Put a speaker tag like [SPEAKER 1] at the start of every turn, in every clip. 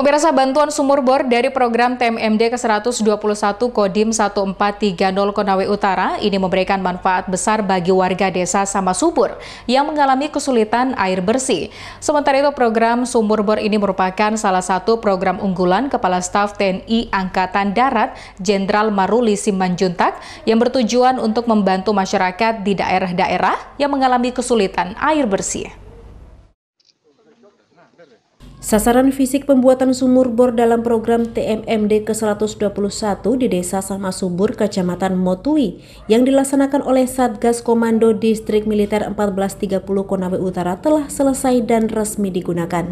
[SPEAKER 1] Pemirsa bantuan sumur bor dari program TMMD ke-121 Kodim 1430 Konawe Utara ini memberikan manfaat besar bagi warga desa sama subur yang mengalami kesulitan air bersih. Sementara itu program sumur bor ini merupakan salah satu program unggulan Kepala Staf TNI Angkatan Darat Jenderal Maruli Simanjuntak yang bertujuan untuk membantu masyarakat di daerah-daerah yang mengalami kesulitan air bersih. Sasaran
[SPEAKER 2] fisik pembuatan sumur bor dalam program TMMD ke-121 di Desa Sama Subur, Kecamatan Motui, yang dilaksanakan oleh Satgas Komando Distrik Militer 1430 Konawe Utara telah selesai dan resmi digunakan.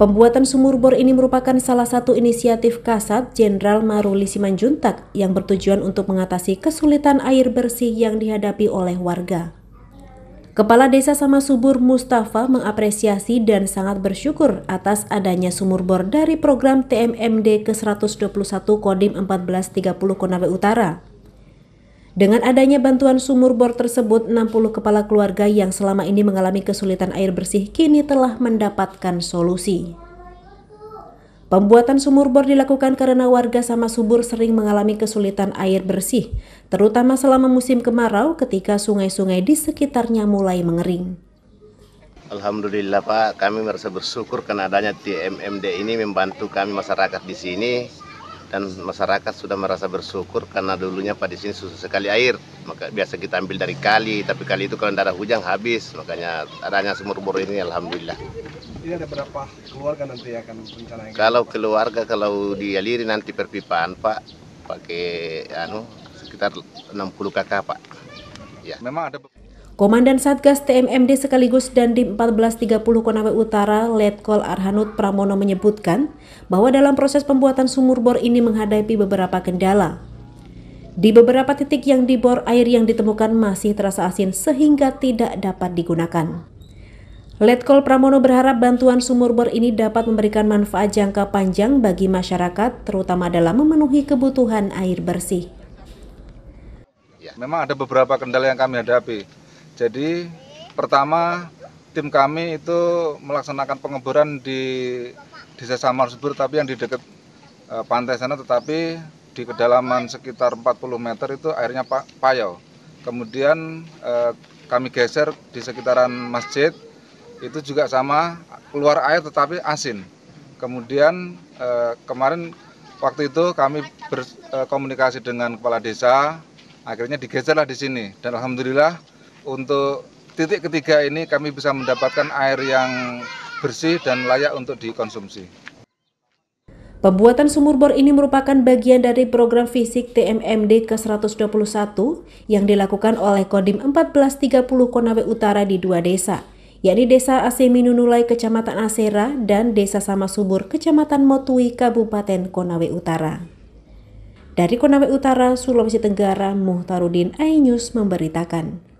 [SPEAKER 2] Pembuatan sumur bor ini merupakan salah satu inisiatif Kasat Jenderal Maruli Simanjuntak yang bertujuan untuk mengatasi kesulitan air bersih yang dihadapi oleh warga. Kepala Desa Sama Subur Mustafa mengapresiasi dan sangat bersyukur atas adanya sumur bor dari program TMMD ke-121 Kodim 1430 Konawe Utara. Dengan adanya bantuan sumur bor tersebut, 60 kepala keluarga yang selama ini mengalami kesulitan air bersih kini telah mendapatkan solusi. Pembuatan sumur bor dilakukan karena warga sama subur sering mengalami kesulitan air bersih, terutama selama musim kemarau ketika sungai-sungai di sekitarnya mulai mengering.
[SPEAKER 3] Alhamdulillah Pak, kami merasa bersyukur karena adanya TMMD ini membantu kami masyarakat di sini dan masyarakat sudah merasa bersyukur karena dulunya pada sini susah sekali air maka biasa kita ambil dari kali tapi kali itu kalau tidak ada hujan habis makanya adanya sumur bor ini alhamdulillah
[SPEAKER 4] ini ada berapa keluarga nanti akan rencananya
[SPEAKER 3] kalau keluarga kalau dialiri nanti perpipaan pak pakai anu sekitar 60 kakak pak
[SPEAKER 4] ya memang ada
[SPEAKER 2] Komandan Satgas TMMD sekaligus dan di 1430 Konawe Utara, Letkol Arhanud Pramono menyebutkan bahwa dalam proses pembuatan sumur bor ini menghadapi beberapa kendala. Di beberapa titik yang dibor air yang ditemukan masih terasa asin sehingga tidak dapat digunakan. Letkol Pramono berharap bantuan sumur bor ini dapat memberikan manfaat jangka panjang bagi masyarakat, terutama dalam memenuhi kebutuhan air bersih.
[SPEAKER 4] Ya, memang ada beberapa kendala yang kami hadapi jadi pertama tim kami itu melaksanakan pengeboran di desa Samarsubur tapi yang di dekat eh, pantai sana tetapi di kedalaman sekitar 40 meter itu airnya payau kemudian e, kami geser di sekitaran masjid itu juga sama keluar air tetapi asin kemudian e, kemarin waktu itu kami berkomunikasi dengan kepala desa akhirnya digeserlah di sini dan alhamdulillah untuk titik ketiga ini kami bisa mendapatkan air yang bersih dan layak untuk dikonsumsi.
[SPEAKER 2] Pembuatan sumur bor ini merupakan bagian dari program fisik TMMD ke-121 yang dilakukan oleh Kodim 1430 Konawe Utara di dua desa, yakni Desa Asemi Nunulai Kecamatan Asera dan Desa Sama Subur Kecamatan Motui Kabupaten Konawe Utara. Dari Konawe Utara, Sulawesi Tenggara, Muhtarudin Ainyus memberitakan.